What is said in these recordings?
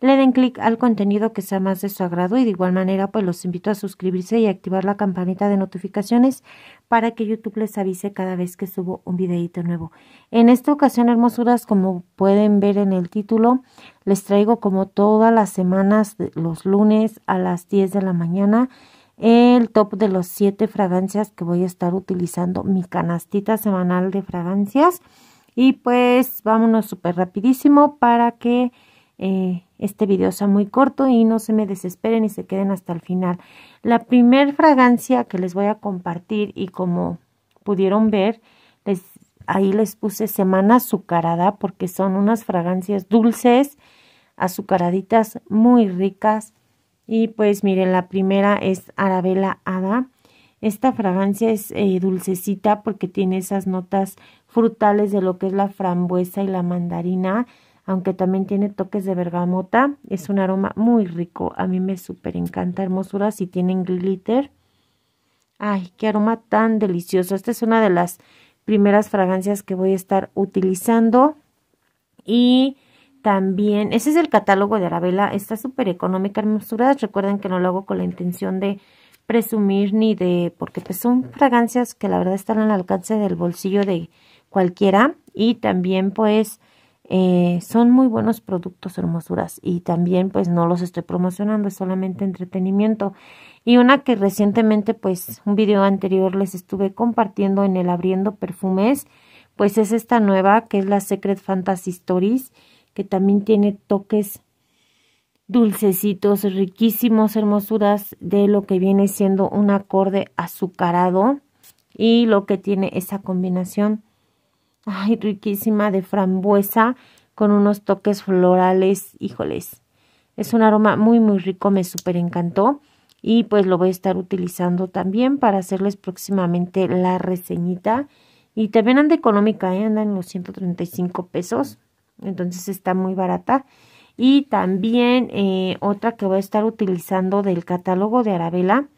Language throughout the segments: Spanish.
le den clic al contenido que sea más de su agrado y de igual manera pues los invito a suscribirse y activar la campanita de notificaciones para que YouTube les avise cada vez que subo un videito nuevo. En esta ocasión, hermosuras, como pueden ver en el título, les traigo como todas las semanas, los lunes a las 10 de la mañana, el top de los 7 fragancias que voy a estar utilizando, mi canastita semanal de fragancias. Y pues vámonos súper rapidísimo para que eh, este video sea muy corto y no se me desesperen y se queden hasta el final. La primer fragancia que les voy a compartir y como pudieron ver, les, ahí les puse semana azucarada porque son unas fragancias dulces, azucaraditas muy ricas. Y pues miren, la primera es Arabella Hada. Esta fragancia es eh, dulcecita porque tiene esas notas frutales de lo que es la frambuesa y la mandarina aunque también tiene toques de bergamota. Es un aroma muy rico, a mí me súper encanta, hermosura, si tienen glitter. Ay, qué aroma tan delicioso. Esta es una de las primeras fragancias que voy a estar utilizando. Y también, ese es el catálogo de Arabella, está súper económica, hermosuras. Recuerden que no lo hago con la intención de presumir ni de, porque pues son fragancias que la verdad están al alcance del bolsillo de cualquiera. Y también pues eh, son muy buenos productos, hermosuras. Y también pues no los estoy promocionando, es solamente entretenimiento. Y una que recientemente pues un video anterior les estuve compartiendo en el abriendo perfumes, pues es esta nueva que es la Secret Fantasy Stories, que también tiene toques dulcecitos, riquísimos, hermosuras de lo que viene siendo un acorde azucarado y lo que tiene esa combinación ay, riquísima de frambuesa con unos toques florales, híjoles. Es un aroma muy, muy rico, me súper encantó. Y pues lo voy a estar utilizando también para hacerles próximamente la reseñita. Y también anda económica, ¿eh? anda en los 135 pesos. Entonces está muy barata. Y también eh, otra que voy a estar utilizando del catálogo de Arabela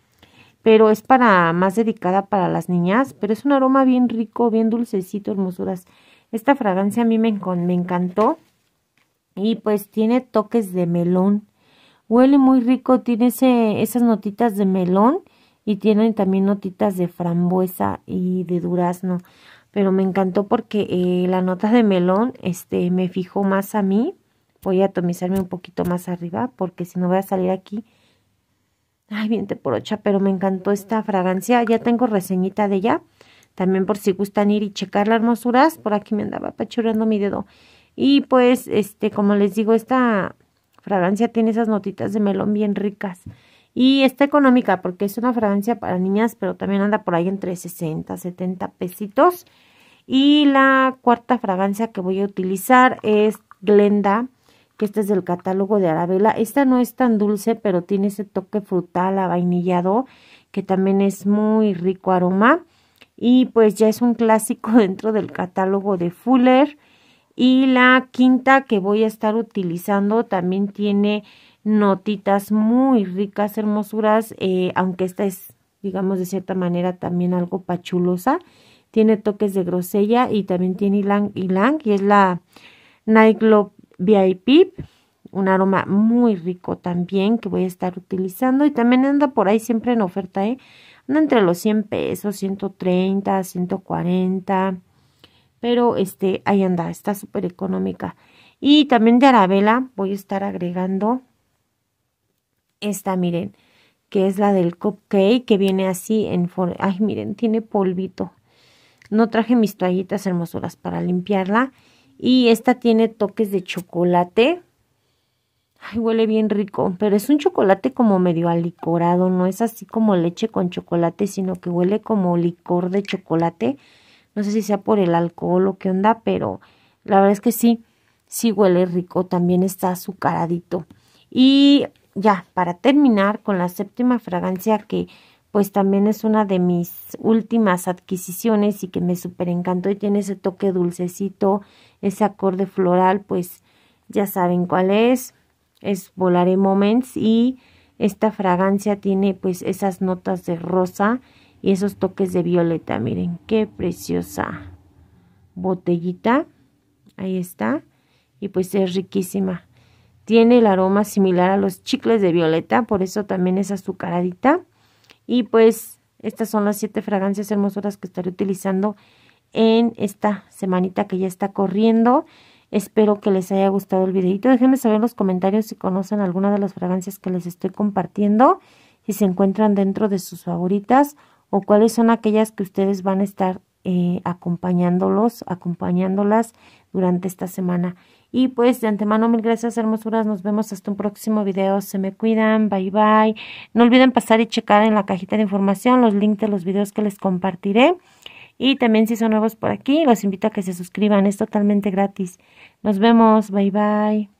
pero es para más dedicada para las niñas, pero es un aroma bien rico, bien dulcecito, hermosuras. Esta fragancia a mí me, encantó y pues tiene toques de melón. Huele muy rico, tiene esas notitas de melón y tienen también notitas de frambuesa y de durazno. Pero me encantó porque eh, la nota de melón este, me fijó más a mí. Voy a atomizarme un poquito más arriba porque si no voy a salir aquí Ay, bien te pero me encantó esta fragancia. Ya tengo reseñita de ella. También por si gustan ir y checar las hermosuras. Por aquí me andaba pachurando mi dedo. Y pues, este, como les digo, esta fragancia tiene esas notitas de melón bien ricas. Y está económica porque es una fragancia para niñas, pero también anda por ahí entre 60, 70 pesitos. Y la cuarta fragancia que voy a utilizar es Glenda que este es del catálogo de Arabella. Esta no es tan dulce, pero tiene ese toque frutal, avainillado, que también es muy rico aroma. Y pues ya es un clásico dentro del catálogo de Fuller. Y la quinta que voy a estar utilizando también tiene notitas muy ricas, hermosuras, eh, aunque esta es, digamos, de cierta manera también algo pachulosa. Tiene toques de grosella y también tiene ylang ylang y es la Night VIP, un aroma muy rico también que voy a estar utilizando y también anda por ahí siempre en oferta, ¿eh? Anda entre los 100 pesos, 130, 140, pero este, ahí anda, está súper económica. Y también de Arabella voy a estar agregando esta, miren, que es la del cupcake que viene así en... Ay, miren, tiene polvito. No traje mis toallitas hermosuras para limpiarla. Y esta tiene toques de chocolate. Ay, huele bien rico, pero es un chocolate como medio alicorado, no es así como leche con chocolate, sino que huele como licor de chocolate. No sé si sea por el alcohol o qué onda, pero la verdad es que sí, sí huele rico, también está azucaradito. Y ya, para terminar con la séptima fragancia que pues también es una de mis últimas adquisiciones y que me súper encantó y tiene ese toque dulcecito, ese acorde floral, pues ya saben cuál es, es Volare Moments y esta fragancia tiene pues esas notas de rosa y esos toques de violeta, miren qué preciosa botellita, ahí está, y pues es riquísima. Tiene el aroma similar a los chicles de violeta, por eso también es azucaradita y pues estas son las siete fragancias hermosuras que estaré utilizando en esta semanita que ya está corriendo. Espero que les haya gustado el videito. Déjenme saber en los comentarios si conocen alguna de las fragancias que les estoy compartiendo, si se encuentran dentro de sus favoritas o cuáles son aquellas que ustedes van a estar eh, acompañándolos, acompañándolas durante esta semana. Y pues de antemano, mil gracias, hermosuras. Nos vemos hasta un próximo video. Se me cuidan. Bye bye. No olviden pasar y checar en la cajita de información los links de los videos que les compartiré. Y también si son nuevos por aquí, los invito a que se suscriban. Es totalmente gratis. Nos vemos. Bye bye.